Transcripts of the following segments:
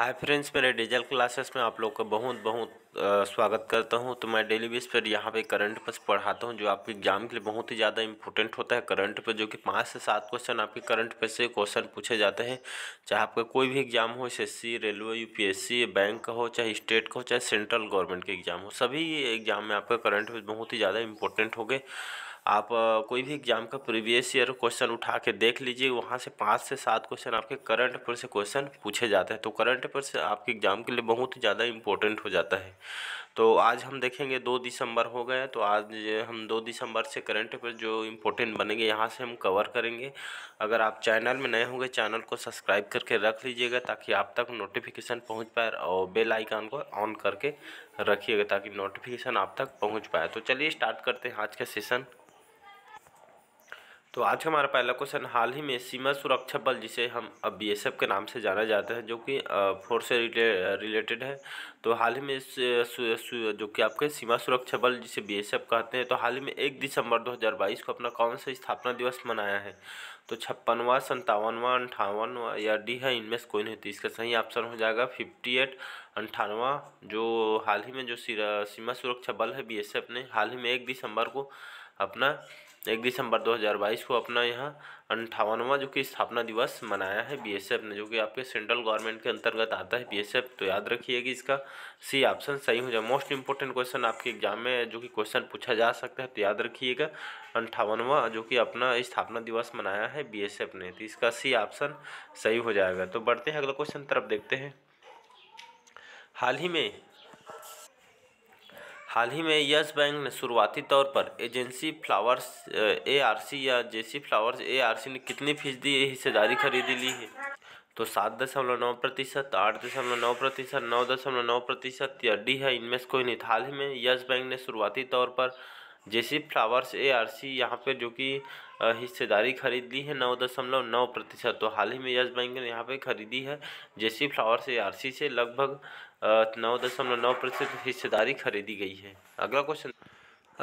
हाय friends मेरे digital classes में आप लोग का बहुत बहुत स्वागत करता हूं तो मैं डेली बेस पर यहाँ पे करंट पर पढ़ाता हूं जो आपके एग्जाम के लिए बहुत ही ज़्यादा इंपॉर्टेंट होता है करंट पर जो कि पाँच से सात क्वेश्चन आपके करंट पर से क्वेश्चन पूछे जाते हैं चाहे आपका कोई भी एग्जाम हो एस रेलवे यू बैंक का हो चाहे स्टेट का हो चाहे सेंट्रल गवर्नमेंट के एग्जाम हो सभी एग्जाम में आपका करंट पर बहुत ही ज़्यादा इंपॉर्टेंट हो गए आप कोई भी एग्जाम का प्रीवियस ईयर क्वेश्चन उठा के देख लीजिए वहाँ से पाँच से सात क्वेश्चन आपके करंट अफेयर से क्वेश्चन पूछे जाते हैं तो करंट अफेयर से आपके एग्जाम के लिए बहुत ज़्यादा इंपॉर्टेंट हो जाता है तो आज हम देखेंगे दो दिसंबर हो गए तो आज हम दो दिसंबर से करंट अफेयर जो इम्पोर्टेंट बनेंगे यहाँ से हम कवर करेंगे अगर आप चैनल में नए होंगे चैनल को सब्सक्राइब करके रख लीजिएगा ताकि आप तक नोटिफिकेशन पहुँच पाए और बेल आइकन को ऑन करके रखिएगा ताकि नोटिफिकेशन आप तक पहुँच पाए तो चलिए स्टार्ट करते हैं आज का सेशन तो आज हमारा पहला क्वेश्चन हाल ही में सीमा सुरक्षा बल जिसे हम अब बी के नाम से जाना जाते हैं जो कि फोर्स से रिले, रिलेटेड है तो हाल ही में सु, सु, जो कि आपके सीमा सुरक्षा बल जिसे बी कहते हैं तो हाल ही में एक दिसंबर 2022 को अपना कौन सा स्थापना दिवस मनाया है तो छप्पनवा संतावनवा अंठावनवा या डी है इनमें से कोई नहीं तो इसका सही ऑप्शन हो जाएगा फिफ्टी एट अंठानवा जो हाल ही में जो सीमा सुरक्षा बल है बी ने हाल ही में एक दिसंबर को अपना एक दिसंबर 2022 को अपना यहाँ अंठावनवा जो कि स्थापना दिवस मनाया है बीएसएफ ने जो कि आपके सेंट्रल गवर्नमेंट के अंतर्गत आता है बीएसएफ तो याद रखिए कि इसका सी ऑप्शन सही हो जाए मोस्ट इंपॉर्टेंट क्वेश्चन आपके एग्जाम में जो कि क्वेश्चन पूछा जा सकता है तो याद रखिएगा अंठावनवा जो कि अपना स्थापना दिवस मनाया है बी ने तो इसका सी ऑप्शन सही हो जाएगा तो बढ़ते हैं अगला क्वेश्चन तरफ देखते हैं हाल ही में हाल ही में यस बैंक ने शुरुआती तौर पर agency flowers A R C या जेसी फ्लावर्स ए आर सी ने कितनी फीसदी हिस्सेदारी खरीदी ली है तो सात दशमलव नौ प्रतिशत आठ दशमलव नौ प्रतिशत नौ दशमलव नौ प्रतिशत या डी है इनमें से कोई नहीं हाल ही में यस बैंक ने शुरुआती तौर पर जेसी फ्लावर्स ए आर सी यहाँ पर जो कि हिस्सेदारी खरीद ली है नौ दशमलव नौ प्रतिशत तो हाल ही में यस बैंक ने यहाँ पे खरीदी है जेसी फ्लावर्स ए आर सी से लगभग नौ दशमलव नौ प्रतिशत हिस्सेदारी खरीदी गई है अगला क्वेश्चन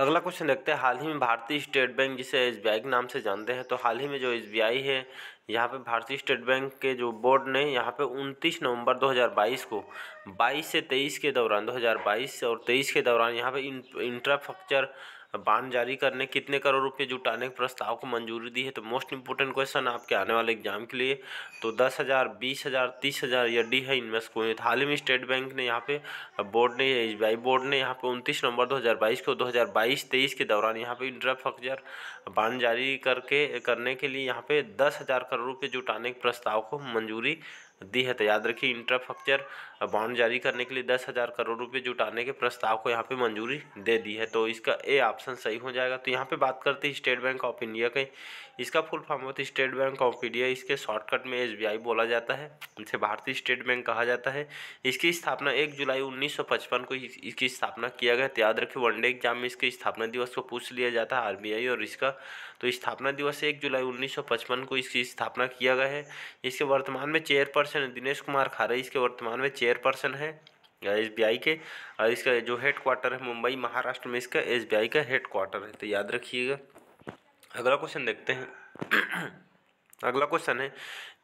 अगला क्वेश्चन देखते हैं हाल ही में भारतीय स्टेट बैंक जिसे एस नाम से जानते हैं तो हाल ही में जो एस है यहाँ पे भारतीय स्टेट बैंक के जो बोर्ड ने यहाँ पे 29 नवंबर 2022 को 22 से 23 के दौरान 2022 और 23 के दौरान यहाँ पे इंफ्रास्ट्रक्चर बांड जारी करने कितने करोड़ रुपए जुटाने के प्रस्ताव को मंजूरी दी है तो मोस्ट इंपोर्टेंट क्वेश्चन आपके आने वाले एग्जाम के लिए तो दस हज़ार बीस हज़ार तीस हज़ार या डी है इनमें से कोई हाल ही में स्टेट बैंक ने यहाँ पे बोर्ड ने एस बोर्ड ने यहाँ पे उनतीस नवंबर 2022 को 2022 23 के दौरान यहाँ पे इंट्राफक्चर बांड जारी करके करने के लिए यहाँ पे दस हज़ार करोड़ रुपये जुटाने के प्रस्ताव को मंजूरी दी है तो याद रखिए इंफ्रास्ट्रक्चर बॉन्ड जारी करने के लिए दस हज़ार करोड़ रुपए जुटाने के प्रस्ताव को यहाँ पे मंजूरी दे दी है तो इसका ए ऑप्शन सही हो जाएगा तो यहाँ पे बात करते हैं स्टेट बैंक ऑफ इंडिया के इसका फुल फॉर्म होता है स्टेट बैंक ऑफ इंडिया इसके शॉर्टकट में एस बोला जाता है इसे भारतीय स्टेट बैंक कहा जाता है इसकी स्थापना एक जुलाई उन्नीस को इसकी स्थापना किया गया तो याद रखिए वनडे एग्जाम में इसकी स्थापना दिवस को पूछ लिया जाता है आर और इसका तो स्थापना दिवस एक जुलाई 1955 को इसकी स्थापना किया गया है इसके वर्तमान में चेयरपर्सन दिनेश कुमार खारे इसके वर्तमान में चेयरपर्सन है एस के और इसका जो हेड क्वार्टर है मुंबई महाराष्ट्र में इसका एस का हेड क्वार्टर है तो याद रखिएगा अगला क्वेश्चन देखते हैं अगला क्वेश्चन है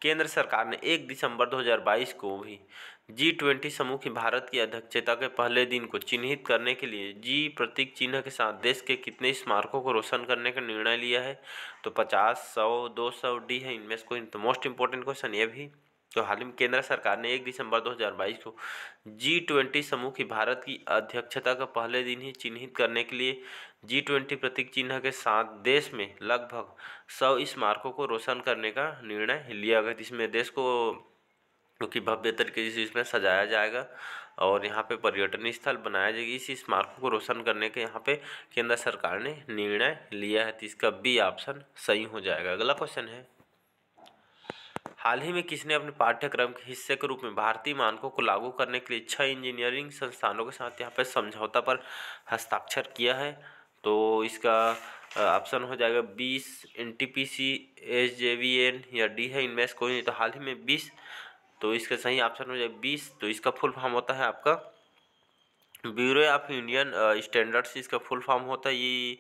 केंद्र सरकार ने 1 दिसंबर 2022 को भी जी ट्वेंटी समूह की भारत की अध्यक्षता के पहले दिन को चिन्हित करने के लिए जी प्रतीक चिन्ह के साथ देश के कितने स्मारकों को रोशन करने का निर्णय लिया है तो 50, 100, 200 डी है इनमें से कोई तो मोस्ट इंपॉर्टेंट क्वेश्चन ये भी तो हाल ही में केंद्र सरकार ने 1 दिसंबर 2022 को जी ट्वेंटी समूह की भारत की अध्यक्षता का पहले दिन ही चिन्हित करने के लिए जी ट्वेंटी प्रतीक चिन्ह के साथ देश में लगभग सौ स्मारकों को रोशन करने का निर्णय लिया गया जिसमें देश को क्योंकि भव्य तरीके से इसमें सजाया जाएगा और यहाँ पे पर्यटन स्थल बनाया जाएगी इस स्मारकों को रोशन करने के यहाँ पे केंद्र सरकार ने निर्णय लिया है तो इसका बी ऑप्शन सही हो जाएगा अगला क्वेश्चन है हाल ही में किसने अपने पाठ्यक्रम के हिस्से के रूप में भारतीय मानकों को लागू करने के लिए छः इंजीनियरिंग संस्थानों के साथ यहाँ पर समझौता पर हस्ताक्षर किया है तो इसका ऑप्शन हो जाएगा बीस N T P C S J V N या डी है इनमें से कोई नहीं तो हाल ही में बीस तो इसका सही ऑप्शन हो जाएगा बीस तो इसका फुल फॉर्म होता है आपका ब्यूरो ऑफ इंडियन स्टैंडर्ड्स इसका फुल फॉर्म होता है ये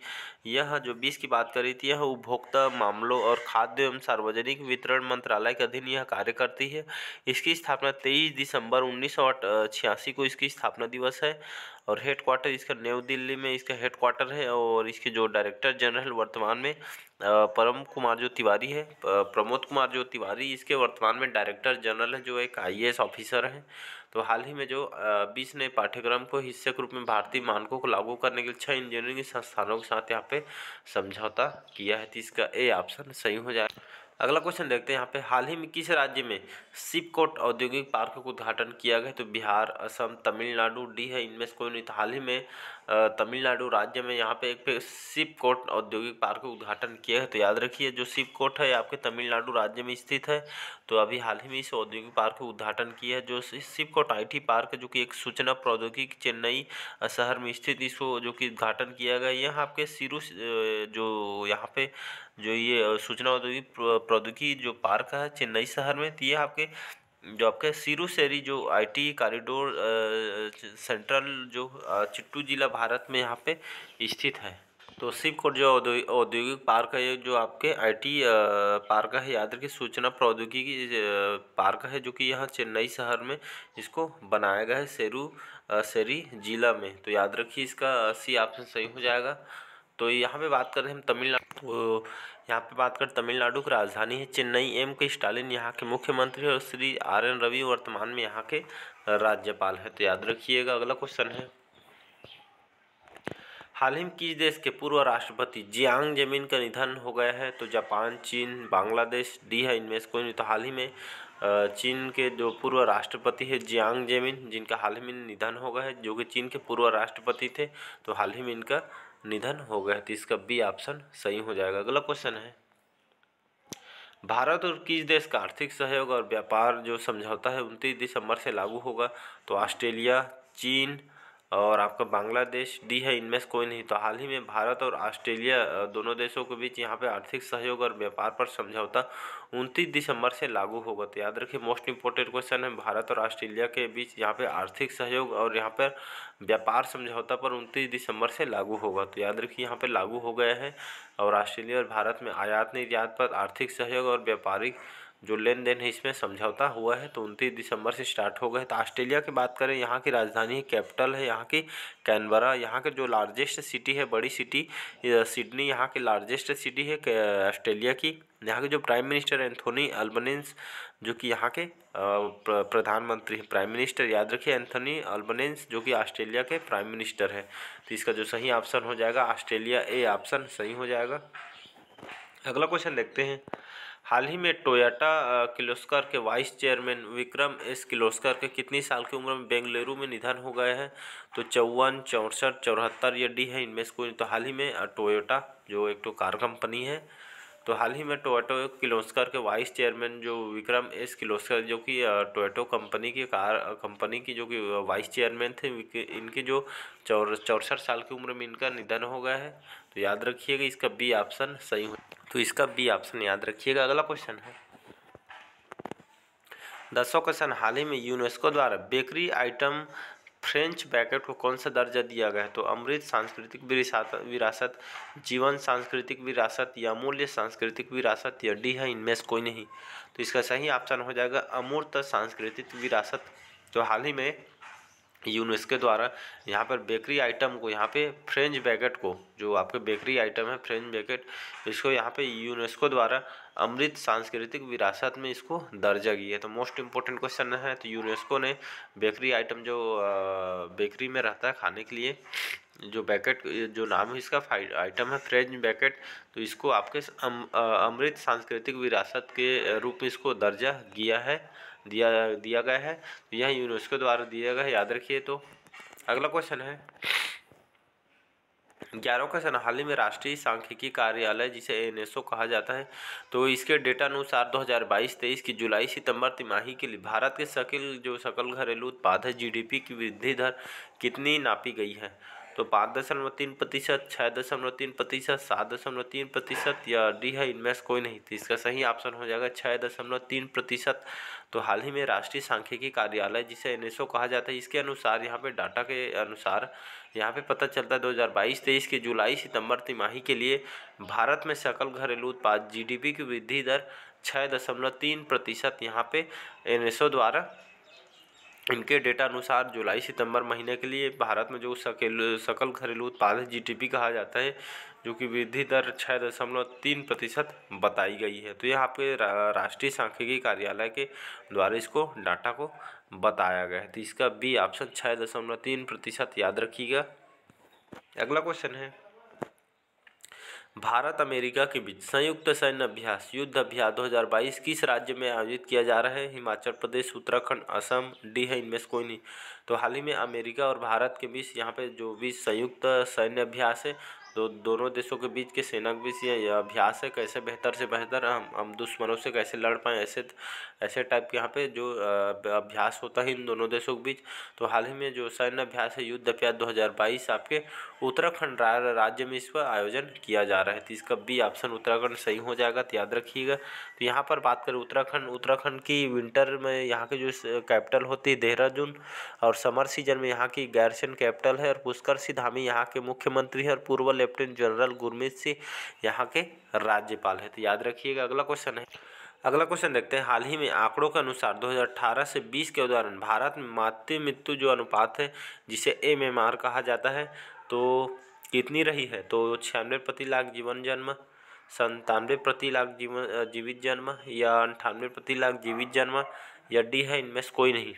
यह जो बीस की बात करी थी यह उपभोक्ता मामलों और खाद्य एवं सार्वजनिक वितरण मंत्रालय के अधीन यह कार्य करती है इसकी स्थापना तेईस दिसंबर उन्नीस को इसकी स्थापना दिवस है और हेड क्वार्टर इसका न्यू दिल्ली में इसका हेड क्वार्टर है और इसके जो डायरेक्टर जनरल वर्तमान में परम कुमार जो तिवारी है प्रमोद कुमार जो तिवारी इसके वर्तमान में डायरेक्टर जनरल है जो एक आई ऑफिसर हैं तो हाल ही में जो बीस नए पाठ्यक्रम को हिस्से के रूप में भारतीय मानकों को लागू करने के लिए छः इंजीनियरिंग संस्थानों के साथ यहाँ पे समझौता किया है तो इसका ए ऑप्शन सही हो जाए अगला क्वेश्चन देखते हैं यहाँ पे हाल ही में किस राज्य में सिपकोट औद्योगिक पार्क का उद्घाटन किया गया तो बिहार असम तमिलनाडु डी है इनमें से कोई नहीं तो हाल ही में तमिलनाडु राज्य में यहाँ पे एक पे शिवकोट औद्योगिक पार्क का उद्घाटन किया है तो याद रखिए जो शिवकोट है आपके तमिलनाडु राज्य में स्थित है तो अभी हाल ही में इस औद्योगिक पार्क का उद्घाटन किया है जो शिवकोट आई पार्क जो कि एक सूचना प्रौद्योगिकी चेन्नई शहर में स्थित इसको जो कि उद्घाटन किया गया यह आपके सिरू जो यहाँ पे जो ये सूचना औद्योगिक प्रौद्योगिकी जो पार्क है चेन्नई शहर में तो ये आपके जो आपके सिरू सेरी जो आईटी कॉरिडोर सेंट्रल जो चिट्टू ज़िला भारत में यहाँ पे स्थित है तो शिवकोट जो औद्योगिक पार्क है जो आपके आईटी पार्क है याद रखिए सूचना प्रौद्योगिकी पार्क है जो कि यहाँ चेन्नई शहर में इसको बनाया गया है सेरू सेरी जिला में तो याद रखिए इसका सी ऑप्शन सही हो जाएगा तो यहाँ पे बात कर रहे हैं हम तमिलनाडु तो यहाँ पे बात कर तमिलनाडु की राजधानी है चेन्नई एम के स्टालिन यहाँ के मुख्यमंत्री और श्री आर एन रवि वर्तमान में यहाँ के राज्यपाल है तो याद रखिएगा अगला क्वेश्चन है हाल ही में किस देश के पूर्व राष्ट्रपति जियांग जमीन का निधन हो गया है तो जापान चीन बांग्लादेश डी है इनमें से कोई नहीं तो हाल ही में चीन के जो पूर्व राष्ट्रपति है जियांग जेमिन जिनका हाल ही में निधन हो गया है जो कि चीन के पूर्व राष्ट्रपति थे तो हाल ही में इनका निधन हो गया तो इसका बी ऑप्शन सही हो जाएगा अगला क्वेश्चन है भारत और किस देश का आर्थिक सहयोग और व्यापार जो समझौता है उनतीस दिसंबर से लागू होगा तो ऑस्ट्रेलिया चीन और आपका बांग्लादेश डी है इनमें से कोई नहीं तो हाल ही में भारत और ऑस्ट्रेलिया दोनों देशों के बीच यहाँ पे आर्थिक सहयोग और व्यापार पर समझौता उनतीस दिसंबर से लागू होगा तो याद रखिए मोस्ट इंपॉर्टेंट क्वेश्चन है भारत और ऑस्ट्रेलिया के बीच यहाँ पे आर्थिक सहयोग और यहाँ पर व्यापार समझौता पर उनतीस दिसंबर से लागू होगा तो याद रखिए यहाँ पर लागू हो गया है और ऑस्ट्रेलिया और भारत में आयात निर्यात पर आर्थिक सहयोग और व्यापारिक जो लेन देन है इसमें समझौता हुआ है तो उनतीस दिसंबर से स्टार्ट हो गए तो ऑस्ट्रेलिया की बात करें यहाँ की राजधानी कैपिटल है यहाँ की कैनबरा यहाँ के जो लार्जेस्ट सिटी है बड़ी सिटी सिडनी यहाँ की लार्जेस्ट सिटी है ऑस्ट्रेलिया की यहाँ के जो प्राइम मिनिस्टर एंथोनी अल्बनेंस जो कि यहाँ के प्रधानमंत्री हैं प्राइम मिनिस्टर याद रखिए एंथोनी अल्बनेंस जो कि ऑस्ट्रेलिया के प्राइम मिनिस्टर है तो इसका जो सही ऑप्शन हो जाएगा ऑस्ट्रेलिया ए ऑप्शन सही हो जाएगा अगला क्वेश्चन देखते हैं हाल ही में टोयोटा किलोस्कर के vice chairman Vikram S Kirloskar के कितनी साल की उम्र में बेंगलुरु में निधन हो गए हैं तो चौवन चौंसठ चौहत्तर या डी है इनमें से कोई तो हाल ही में टोयोटा जो एक तो कार कंपनी है तो हाल ही में टोयोटो किलोस्कर के वाइस चेयरमैन जो विक्रम एस किलोस्कर जो कि टोयोटो कंपनी की कार कंपनी की जो कि वाइस चेयरमैन थे इनके जो चौर चौसठ साल की उम्र में इनका निधन हो गया है तो याद रखिएगा इसका बी ऑप्शन सही हो तो इसका बी ऑप्शन याद रखिएगा अगला क्वेश्चन है दसों क्वेश्चन हाल ही में यूनेस्को द्वारा बेकरी आइटम फ्रेंच बैकेट को कौन सा दर्जा दिया गया है तो अमृत सांस्कृतिक विरासत जीवन सांस्कृतिक विरासत या मूल्य सांस्कृतिक विरासत या डी है इनमें से कोई नहीं तो इसका सही ऑप्शन हो जाएगा अमूर्त सांस्कृतिक विरासत जो हाल ही में यूनेस्को द्वारा यहाँ पर बेकरी आइटम को यहाँ पे फ्रेंच बैगेट को जो आपके बेकरी आइटम है फ्रेंच बैगेट इसको यहाँ पे यूनेस्को द्वारा अमृत सांस्कृतिक विरासत में इसको दर्जा गई है तो मोस्ट इम्पोर्टेंट क्वेश्चन है तो यूनेस्को ने बेकरी आइटम जो बेकरी में रहता है खाने के लिए जो बैकेट जो नाम है इसका आइटम है फ्रेंच बैकेट तो इसको आपके अमृत सांस्कृतिक विरासत के रूप में इसको दर्जा दिया है दिया दिया गया है तो यह यूनेस्को द्वारा दिया गया है याद रखिए तो अगला क्वेश्चन है ग्यारह क्वेश्चन हाल ही में राष्ट्रीय सांख्यिकी कार्यालय जिसे एन कहा जाता है तो इसके डेटा अनुसार 2022-23 की जुलाई सितंबर तिमाही के लिए भारत के सकल जो सकल घरेलू उत्पाद है जीडीपी की वृद्धि दर कितनी नापी गई है तो पाँच दशमलव तीन प्रतिशत छः दशमलव तीन प्रतिशत सात दशमलव तीन प्रतिशत या डी है इनमें से कोई नहीं तो इसका सही ऑप्शन हो जाएगा छः दशमलव तीन प्रतिशत तो हाल ही में राष्ट्रीय सांख्यिकी कार्यालय जिसे एन कहा जाता है इसके अनुसार यहाँ पे डाटा के अनुसार यहाँ पे पता चलता है 2022-23 के जुलाई सितंबर तिमाही के लिए भारत में सकल घरेलू उत्पाद जीडीपी की वृद्धि दर छः दशमलव तीन प्रतिशत यहाँ पे एन द्वारा इनके डेटा अनुसार जुलाई सितंबर महीने के लिए भारत में जो सकल सकल घरेलू उत्पाद है जी कहा जाता है जो कि वृद्धि दर छः दशमलव तीन प्रतिशत बताई गई है तो यह आपके राष्ट्रीय सांख्यिकी कार्यालय के द्वारा इसको डाटा को बताया गया है तो इसका बी ऑप्शन छः दशमलव तीन प्रतिशत याद रखिएगा अगला क्वेश्चन है भारत अमेरिका के बीच संयुक्त सैन्य अभ्यास युद्ध अभ्यास 2022 किस राज्य में आयोजित किया जा रहा है हिमाचल प्रदेश उत्तराखंड असम डी है इनमें से कोई नहीं तो हाल ही में अमेरिका और भारत के बीच यहाँ पे जो भी संयुक्त सैन्य अभ्यास है तो दोनों देशों के बीच के सेना के बीच ये अभ्यास है कैसे बेहतर से बेहतर हम हम दुश्मनों से कैसे लड़ पाएँ ऐसे ऐसे टाइप के यहाँ पे जो अभ्यास होता है इन दोनों देशों के बीच तो हाल ही में जो सैन्य अभ्यास है युद्ध अभ्यास दो आपके उत्तराखंड राज्य में इस पर आयोजन किया जा रहा है तो इसका बी ऑप्शन उत्तराखंड सही हो जाएगा तो याद रखिएगा तो यहाँ पर बात करें उत्तराखंड उत्तराखंड की विंटर में यहाँ की जो कैपिटल होती है देहरादून और समर सीजन में यहाँ की गैरसेन कैपिटल है और पुष्कर सिधामी यहाँ के मुख्यमंत्री है और पूर्व लेफ्टिनेंट जनरल गुरमीत सिंह यहाँ के राज्यपाल है तो याद रखिएगा अगला क्वेश्चन है अगला क्वेश्चन देखते हैं हाल ही में आंकड़ों के अनुसार 2018 से 20 के उदाहरण भारत में मातृ मृत्यु जो अनुपात है जिसे एम कहा जाता है तो कितनी रही है तो छियानवे प्रति लाख जीवन जन्म संतानवे प्रति लाख जीवन जीवित जन्म या अंठानवे प्रति लाख जीवित जन्म या डी है इनमें से कोई नहीं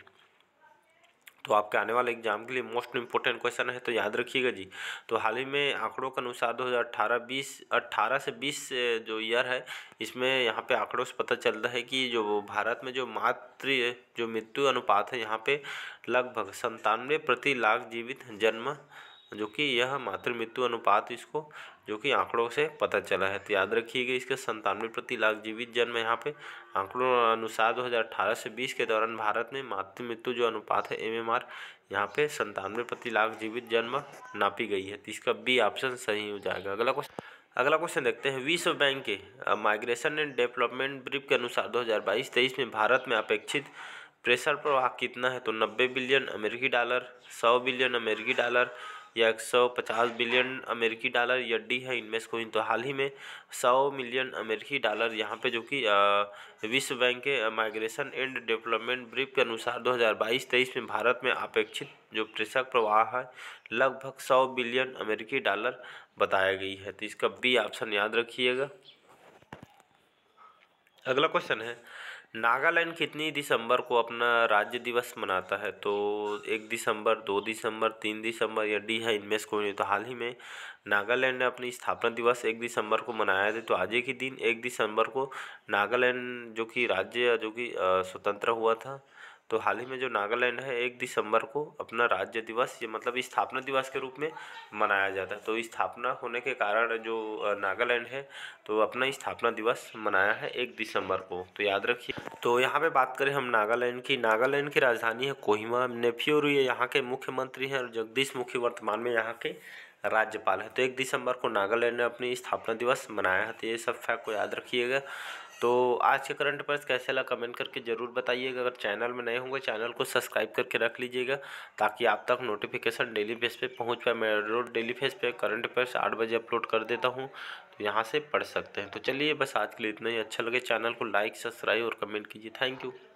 तो आपके आने वाले एग्जाम के लिए मोस्ट इंपॉर्टेंट क्वेश्चन है तो याद रखिएगा जी तो हाल ही में आंकड़ों के अनुसार 2018 20 से 20 जो ईयर है इसमें यहाँ पे आंकड़ों से पता चलता है कि जो भारत में जो मातृ जो मृत्यु अनुपात है यहाँ पे लगभग संतानवे प्रति लाख जीवित जन्म जो कि यह मातृ मृत्यु अनुपात इसको जो कि आंकड़ों से पता चला है तो याद रखिएगा इसके संतानवे प्रति लाख जीवित जन्म यहाँ पे आंकड़ों अनुसार 2018 से 20 के दौरान भारत में मातृ मृत्यु जो अनुपात है एम एम आर यहाँ पे संतानवे प्रति लाख जीवित जन्म नापी गई है तो इसका बी ऑप्शन सही हो जाएगा अगला क्वेश्चन अगला क्वेश्चन देखते हैं विश्व बैंक के माइग्रेशन एंड डेवलपमेंट ब्रिफ के अनुसार दो हज़ार में भारत में अपेक्षित प्रेशर प्रवाह कितना है तो नब्बे बिलियन अमेरिकी डॉलर सौ बिलियन अमेरिकी डॉलर या 150 बिलियन अमेरिकी डॉलर या डी है इनमें से कोई तो हाल ही में 100 मिलियन अमेरिकी डॉलर यहाँ पे जो कि विश्व बैंक के माइग्रेशन एंड डेवलपमेंट ब्रीफ के अनुसार 2022-23 में भारत में अपेक्षित जो कृषक प्रवाह है लगभग 100 बिलियन अमेरिकी डॉलर बताया गई है तो इसका बी ऑप्शन याद रखिएगा अगला क्वेश्चन है नागालैंड कितनी दिसंबर को अपना राज्य दिवस मनाता है तो एक दिसंबर दो दिसंबर तीन दिसंबर या डी है इनमें से कोई नहीं तो हाल ही में नागालैंड ने अपनी स्थापना दिवस एक दिसंबर को मनाया था तो आज के दिन एक दिसंबर को नागालैंड जो कि राज्य जो कि स्वतंत्र हुआ था तो हाल ही में जो नागालैंड है एक दिसंबर को अपना राज्य दिवस ये मतलब स्थापना दिवस के रूप में मनाया जाता है तो स्थापना होने के कारण जो नागालैंड है तो अपना स्थापना दिवस मनाया है एक दिसंबर को तो याद रखिए तो यहाँ पे बात करें हम नागालैंड की नागालैंड की राजधानी है कोहिमा नेफ्यूर ये यहाँ के मुख्यमंत्री हैं और जगदीश मुखी वर्तमान में यहाँ के राज्यपाल है तो एक दिसंबर को नागालैंड ने अपनी स्थापना दिवस मनाया है तो ये सब फैक्ट को याद रखिएगा तो आज के करंट अफेयर्स कैसे लगा कमेंट करके ज़रूर बताइएगा अगर चैनल में नए होंगे चैनल को सब्सक्राइब करके रख लीजिएगा ताकि आप तक नोटिफिकेशन डेली बेस पे पहुंच पाए मैं रोज डेली फेस पे करंट अफेयर्स आठ बजे अपलोड कर देता हूं तो यहाँ से पढ़ सकते हैं तो चलिए बस आज के लिए इतना ही अच्छा लगे चैनल को लाइक सब्सक्राइब और कमेंट कीजिए थैंक यू